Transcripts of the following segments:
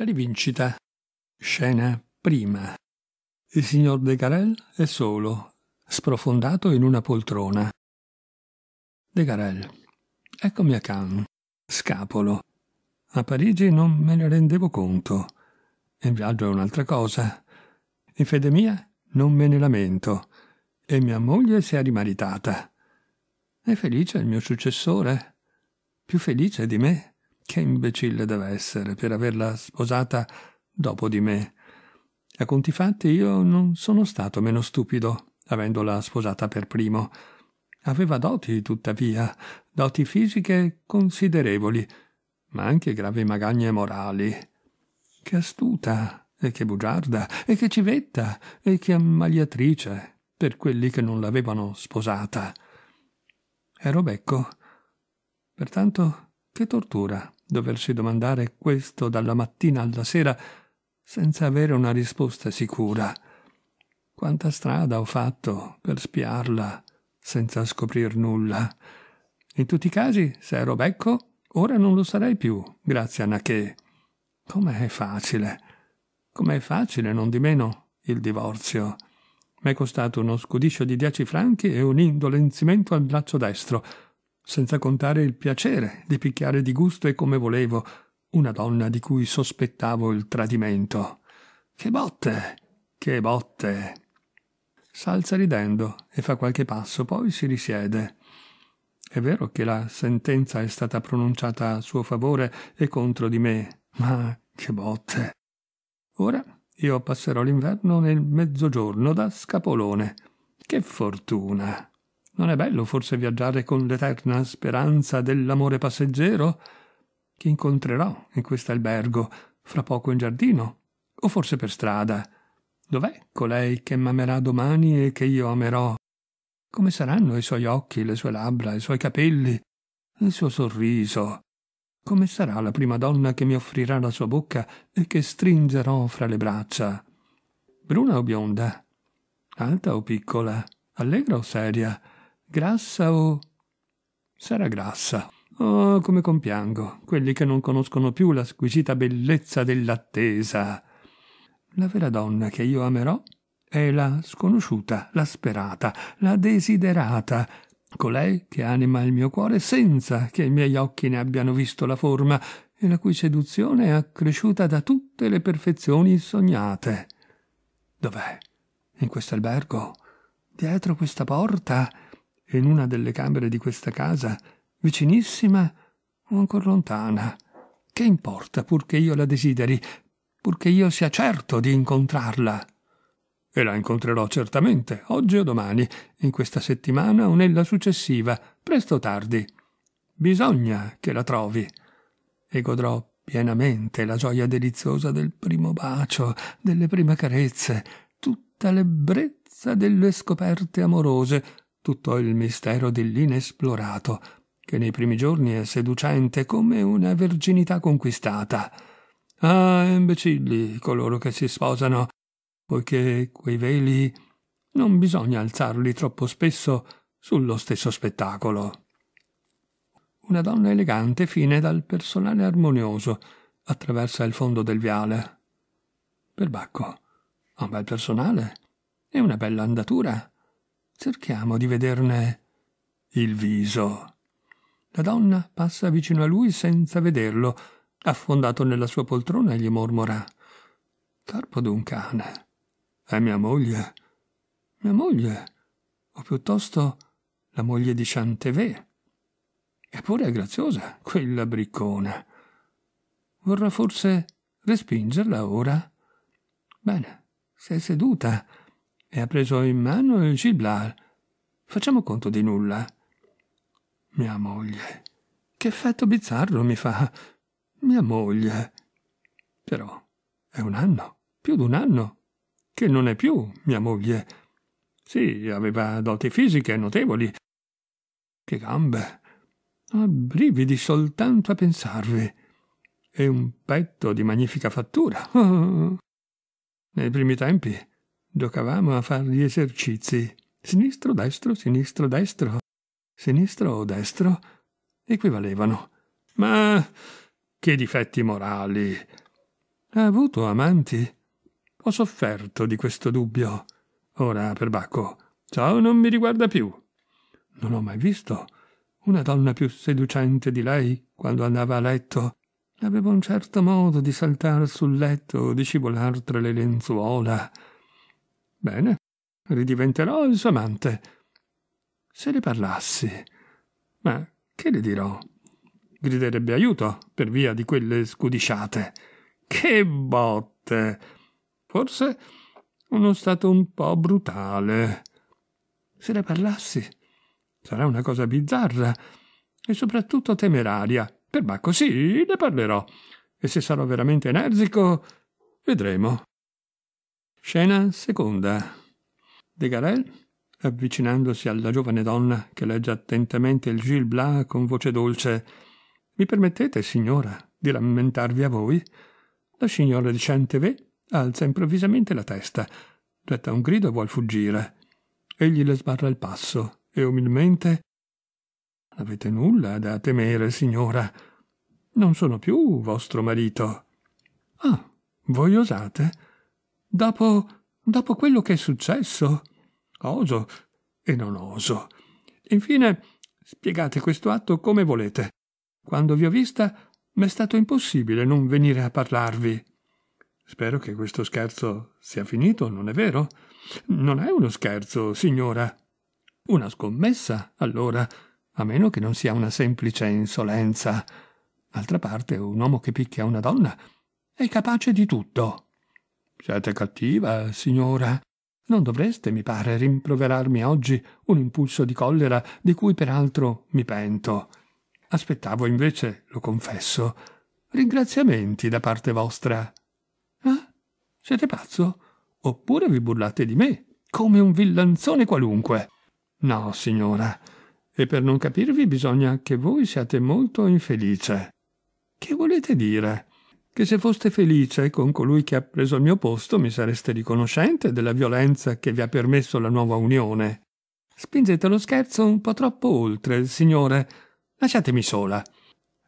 La rivincita. Scena prima. Il signor De Carel è solo, sprofondato in una poltrona. De Carel. Eccomi a Cannes. Scapolo. A Parigi non me ne rendevo conto. Il viaggio è un'altra cosa. In fede mia non me ne lamento. E mia moglie si è rimaritata. È felice il mio successore. Più felice di me. Che imbecille deve essere per averla sposata dopo di me. A conti fatti io non sono stato meno stupido, avendola sposata per primo. Aveva doti, tuttavia, doti fisiche considerevoli, ma anche gravi magagne morali. Che astuta, e che bugiarda, e che civetta, e che ammaliatrice, per quelli che non l'avevano sposata. Ero becco. Pertanto, che tortura doversi domandare questo dalla mattina alla sera senza avere una risposta sicura. Quanta strada ho fatto per spiarla senza scoprir nulla. In tutti i casi, se ero becco, ora non lo sarei più, grazie a Naché. Com'è facile. Com'è facile, non di meno, il divorzio. M'è costato uno scudiscio di dieci franchi e un indolenzimento al braccio destro, senza contare il piacere di picchiare di gusto e come volevo una donna di cui sospettavo il tradimento. Che botte! Che botte! S'alza ridendo e fa qualche passo, poi si risiede. È vero che la sentenza è stata pronunciata a suo favore e contro di me, ma che botte! Ora io passerò l'inverno nel mezzogiorno da scapolone. Che fortuna! Non è bello forse viaggiare con l'eterna speranza dell'amore passeggero? Chi incontrerò in questo albergo, fra poco in giardino, o forse per strada? Dov'è colei che m'amerà domani e che io amerò? Come saranno i suoi occhi, le sue labbra, i suoi capelli, il suo sorriso? Come sarà la prima donna che mi offrirà la sua bocca e che stringerò fra le braccia? Bruna o bionda? Alta o piccola? Allegra o seria? Grassa o... Sarà grassa. Oh, come compiango quelli che non conoscono più la squisita bellezza dell'attesa. La vera donna che io amerò è la sconosciuta, la sperata, la desiderata, colei che anima il mio cuore senza che i miei occhi ne abbiano visto la forma e la cui seduzione è accresciuta da tutte le perfezioni sognate. Dov'è? In questo albergo? Dietro questa porta? in una delle camere di questa casa, vicinissima o ancora lontana. Che importa purché io la desideri, purché io sia certo di incontrarla? E la incontrerò certamente, oggi o domani, in questa settimana o nella successiva, presto o tardi. Bisogna che la trovi. E godrò pienamente la gioia deliziosa del primo bacio, delle prime carezze, tutta l'ebbrezza delle scoperte amorose, tutto il mistero dell'inesplorato, che nei primi giorni è seducente come una verginità conquistata. Ah, imbecilli coloro che si sposano, poiché quei veli non bisogna alzarli troppo spesso sullo stesso spettacolo. Una donna elegante fine dal personale armonioso attraversa il fondo del viale. Perbacco, ha un bel personale e una bella andatura Cerchiamo di vederne il viso. La donna passa vicino a lui senza vederlo, affondato nella sua poltrona e gli mormora Corpo d'un cane. È mia moglie. Mia moglie. O piuttosto la moglie di Chantevè. Eppure è graziosa, quella briccona. Vorrà forse respingerla ora? Bene, si è seduta e ha preso in mano il ciblar. Facciamo conto di nulla. Mia moglie. Che effetto bizzarro mi fa. Mia moglie. Però è un anno, più d'un anno, che non è più mia moglie. Sì, aveva doti fisiche notevoli. Che gambe. Ho brividi soltanto a pensarvi. E un petto di magnifica fattura. Nei primi tempi Giocavamo a fare gli esercizi. Sinistro, destro, sinistro, destro. Sinistro o destro equivalevano. Ma che difetti morali! Ha avuto amanti? Ho sofferto di questo dubbio. Ora, perbacco, ciò non mi riguarda più. Non ho mai visto una donna più seducente di lei quando andava a letto. Aveva un certo modo di saltar sul letto o di scivolar tra le lenzuola. Bene, ridiventerò il suo amante. Se le parlassi. Ma che le dirò? Griderebbe aiuto per via di quelle scudisciate. Che botte! Forse uno stato un po' brutale. Se le parlassi, sarà una cosa bizzarra e soprattutto temeraria. Per ma così le parlerò. E se sarò veramente energico, vedremo. Scena seconda. De Garel, avvicinandosi alla giovane donna che legge attentamente il Gil Blas con voce dolce, mi permettete, signora, di rammentarvi a voi? La signora di Chantevet alza improvvisamente la testa, getta un grido e vuol fuggire. Egli le sbarra il passo e umilmente Avete nulla da temere, signora. Non sono più vostro marito. Ah, voi osate? Dopo. dopo quello che è successo? Oso e non oso. Infine, spiegate questo atto come volete. Quando vi ho vista, m'è stato impossibile non venire a parlarvi. Spero che questo scherzo sia finito, non è vero? Non è uno scherzo, signora. Una scommessa, allora, a meno che non sia una semplice insolenza. D'altra parte, un uomo che picchia una donna è capace di tutto. Siete cattiva, signora. Non dovreste, mi pare, rimproverarmi oggi un impulso di collera di cui peraltro mi pento. Aspettavo invece, lo confesso, ringraziamenti da parte vostra. Ah? Siete pazzo? Oppure vi burlate di me, come un villanzone qualunque? No, signora. E per non capirvi bisogna che voi siate molto infelice. Che volete dire? che se foste felice con colui che ha preso il mio posto mi sareste riconoscente della violenza che vi ha permesso la nuova unione. Spingete lo scherzo un po' troppo oltre, signore. Lasciatemi sola.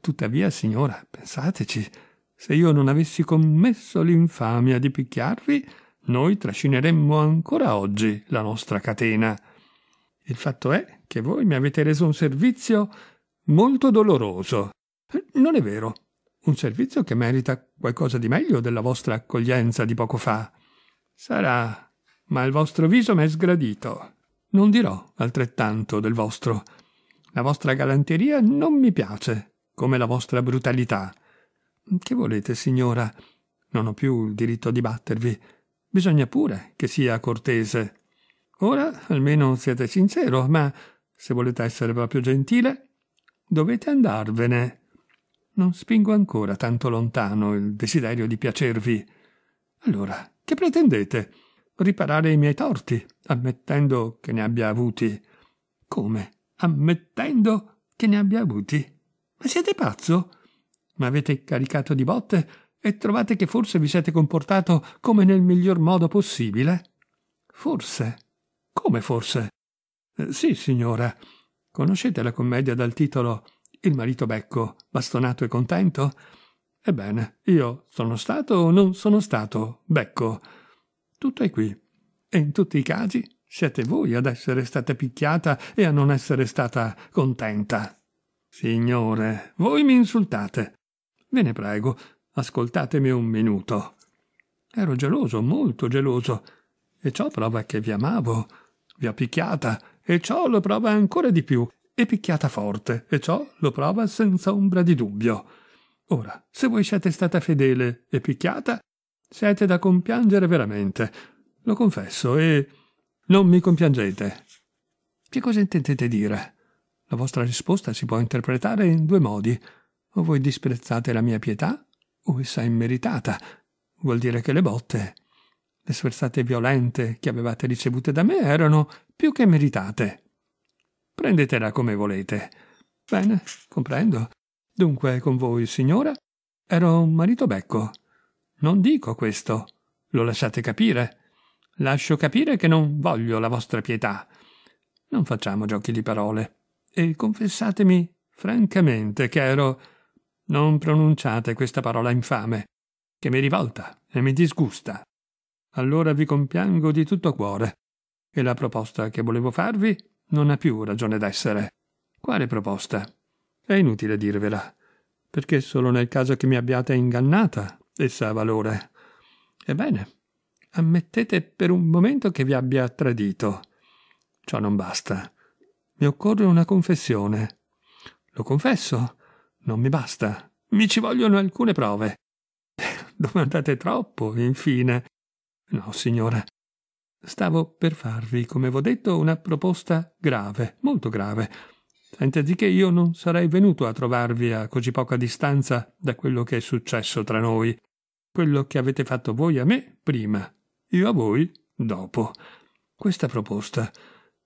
Tuttavia, signora, pensateci, se io non avessi commesso l'infamia di picchiarvi, noi trascineremmo ancora oggi la nostra catena. Il fatto è che voi mi avete reso un servizio molto doloroso. Non è vero, un servizio che merita qualcosa di meglio della vostra accoglienza di poco fa. Sarà, ma il vostro viso m'è sgradito. Non dirò altrettanto del vostro. La vostra galanteria non mi piace, come la vostra brutalità. Che volete, signora? Non ho più il diritto di battervi. Bisogna pure che sia cortese. Ora almeno siete sincero, ma se volete essere proprio gentile, dovete andarvene non spingo ancora tanto lontano il desiderio di piacervi. Allora, che pretendete? Riparare i miei torti, ammettendo che ne abbia avuti. Come? Ammettendo che ne abbia avuti? Ma siete pazzo? M'avete caricato di botte e trovate che forse vi siete comportato come nel miglior modo possibile? Forse? Come forse? Eh, sì, signora. Conoscete la commedia dal titolo il marito becco, bastonato e contento? Ebbene, io sono stato o non sono stato becco? Tutto è qui. E in tutti i casi siete voi ad essere stata picchiata e a non essere stata contenta. Signore, voi mi insultate. Ve ne prego, ascoltatemi un minuto. Ero geloso, molto geloso, e ciò prova che vi amavo, vi ho picchiata, e ciò lo prova ancora di più e picchiata forte, e ciò lo prova senza ombra di dubbio. Ora, se voi siete stata fedele e picchiata, siete da compiangere veramente. Lo confesso e non mi compiangete. Che cosa intendete dire? La vostra risposta si può interpretare in due modi. O voi disprezzate la mia pietà, o essa è immeritata. Vuol dire che le botte, le sferzate violente che avevate ricevute da me erano più che meritate. Prendetela come volete. Bene, comprendo. Dunque, con voi, signora, ero un marito becco. Non dico questo. Lo lasciate capire. Lascio capire che non voglio la vostra pietà. Non facciamo giochi di parole. E confessatemi francamente che ero. Non pronunciate questa parola infame, che mi rivolta e mi disgusta. Allora vi compiango di tutto cuore. E la proposta che volevo farvi non ha più ragione d'essere. Quale proposta? È inutile dirvela, perché solo nel caso che mi abbiate ingannata essa ha valore. Ebbene, ammettete per un momento che vi abbia tradito. Ciò non basta. Mi occorre una confessione. Lo confesso. Non mi basta. Mi ci vogliono alcune prove. Domandate troppo, infine. No, signora, Stavo per farvi, come v'ho detto, una proposta grave, molto grave. di che io non sarei venuto a trovarvi a così poca distanza da quello che è successo tra noi. Quello che avete fatto voi a me prima, io a voi dopo. Questa proposta,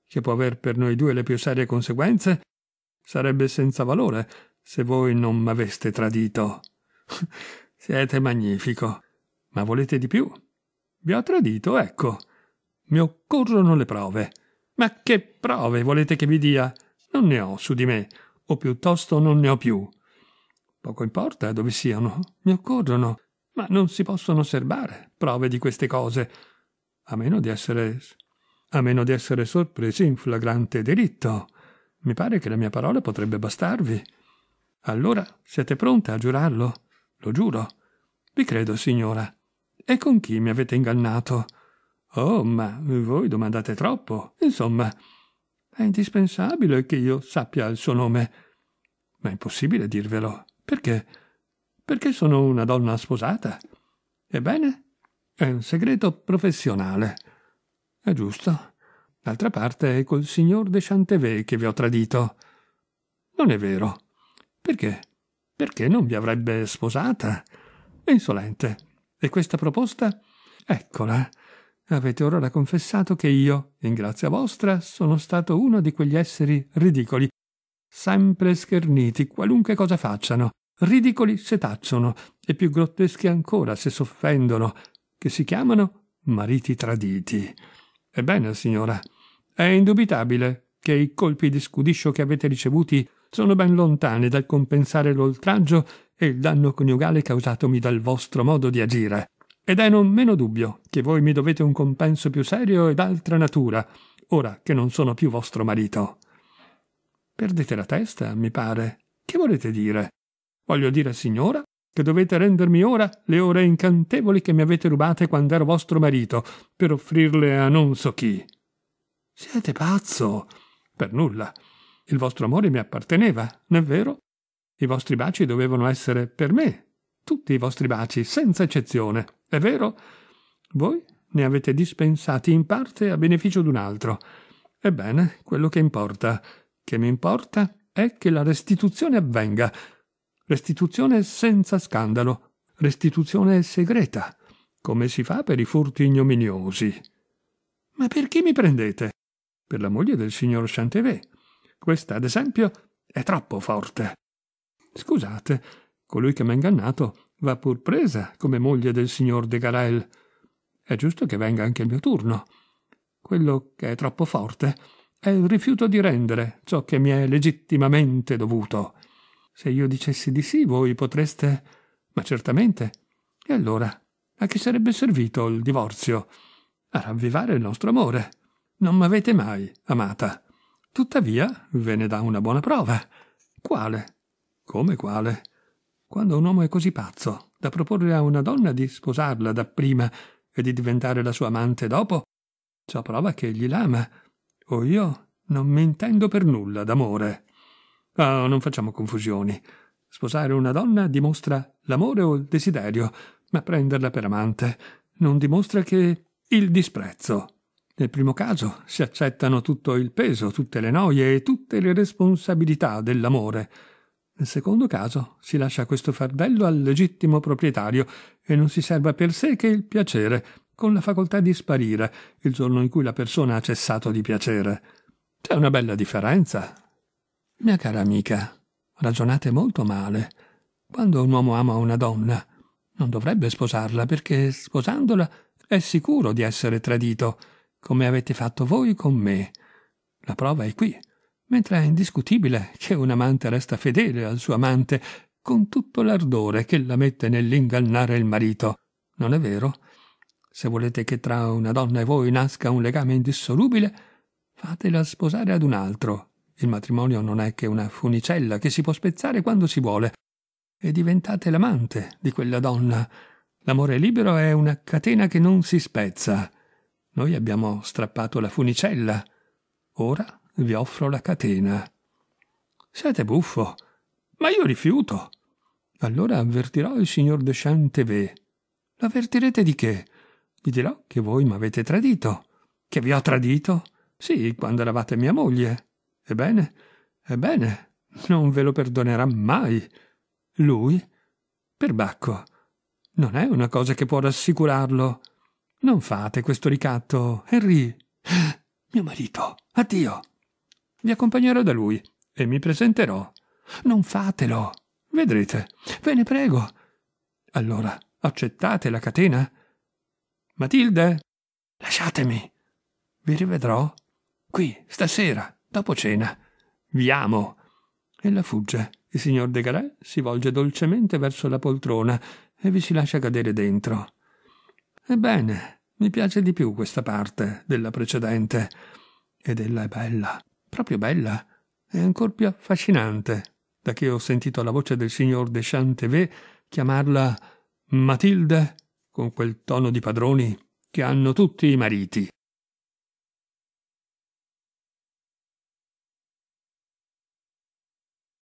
che può aver per noi due le più serie conseguenze, sarebbe senza valore se voi non m'aveste tradito. Siete magnifico. Ma volete di più? Vi ho tradito, ecco. Mi occorrono le prove. Ma che prove volete che vi dia? Non ne ho su di me, o piuttosto non ne ho più. Poco importa dove siano, mi occorrono, ma non si possono osservare prove di queste cose, a meno di essere a meno di essere sorpresi in flagrante delitto. Mi pare che la mia parola potrebbe bastarvi. Allora siete pronte a giurarlo? Lo giuro. Vi credo, signora. E con chi mi avete ingannato? Oh, ma voi domandate troppo. Insomma, è indispensabile che io sappia il suo nome. Ma è impossibile dirvelo. Perché? Perché sono una donna sposata. Ebbene, è un segreto professionale. È giusto. D'altra parte è col signor de Chantevay che vi ho tradito. Non è vero. Perché? Perché non vi avrebbe sposata? È insolente. E questa proposta? Eccola. Avete ora la confessato che io, in grazia vostra, sono stato uno di quegli esseri ridicoli, sempre scherniti, qualunque cosa facciano, ridicoli se tacciono, e più grotteschi ancora se s'offendono, che si chiamano mariti traditi. Ebbene, signora, è indubitabile che i colpi di scudiscio che avete ricevuti sono ben lontani dal compensare l'oltraggio e il danno coniugale causatomi dal vostro modo di agire. Ed è non meno dubbio che voi mi dovete un compenso più serio e d'altra natura, ora che non sono più vostro marito. Perdete la testa, mi pare. Che volete dire? Voglio dire, signora, che dovete rendermi ora le ore incantevoli che mi avete rubate quando ero vostro marito, per offrirle a non so chi. Siete pazzo? Per nulla. Il vostro amore mi apparteneva, non è vero? I vostri baci dovevano essere per me. Tutti i vostri baci, senza eccezione. È vero? Voi ne avete dispensati in parte a beneficio d'un altro. Ebbene, quello che importa, che mi importa, è che la restituzione avvenga. Restituzione senza scandalo, restituzione segreta, come si fa per i furti ignominiosi. Ma per chi mi prendete? Per la moglie del signor Chantevet. Questa, ad esempio, è troppo forte. Scusate, colui che m'ha ingannato va pur presa come moglie del signor de Garel. È giusto che venga anche il mio turno. Quello che è troppo forte è il rifiuto di rendere ciò che mi è legittimamente dovuto. Se io dicessi di sì, voi potreste. Ma certamente. E allora, a che sarebbe servito il divorzio? A ravvivare il nostro amore. Non m'avete mai amata. Tuttavia, ve ne dà una buona prova. Quale? Come quale? Quando un uomo è così pazzo da proporre a una donna di sposarla dapprima e di diventare la sua amante dopo, ciò prova che egli l'ama, o io non mi intendo per nulla d'amore. Oh, non facciamo confusioni. Sposare una donna dimostra l'amore o il desiderio, ma prenderla per amante non dimostra che il disprezzo. Nel primo caso si accettano tutto il peso, tutte le noie e tutte le responsabilità dell'amore. Nel secondo caso si lascia questo fardello al legittimo proprietario e non si serva per sé che il piacere, con la facoltà di sparire il giorno in cui la persona ha cessato di piacere. C'è una bella differenza. Mia cara amica, ragionate molto male. Quando un uomo ama una donna, non dovrebbe sposarla perché sposandola è sicuro di essere tradito, come avete fatto voi con me. La prova è qui mentre è indiscutibile che un amante resta fedele al suo amante con tutto l'ardore che la mette nell'ingannare il marito. Non è vero? Se volete che tra una donna e voi nasca un legame indissolubile, fatela sposare ad un altro. Il matrimonio non è che una funicella che si può spezzare quando si vuole. E diventate l'amante di quella donna. L'amore libero è una catena che non si spezza. Noi abbiamo strappato la funicella. Ora vi offro la catena. Siete buffo. Ma io rifiuto. Allora avvertirò il signor de Chantevè. L'avvertirete di che? Gli dirò che voi m'avete tradito. Che vi ho tradito? Sì, quando eravate mia moglie. Ebbene, ebbene, non ve lo perdonerà mai. Lui? Perbacco. Non è una cosa che può rassicurarlo. Non fate questo ricatto, Henry. Mio marito. Addio. Vi accompagnerò da lui e mi presenterò. Non fatelo. Vedrete. Ve ne prego. Allora, accettate la catena? Matilde? Lasciatemi. Vi rivedrò qui, stasera, dopo cena. Vi amo. Ella fugge. Il signor De Garay si volge dolcemente verso la poltrona e vi si lascia cadere dentro. Ebbene, mi piace di più questa parte della precedente. Ed ella è bella proprio bella e ancor più affascinante, da che ho sentito la voce del signor de Chantevet chiamarla Matilde con quel tono di padroni che hanno tutti i mariti.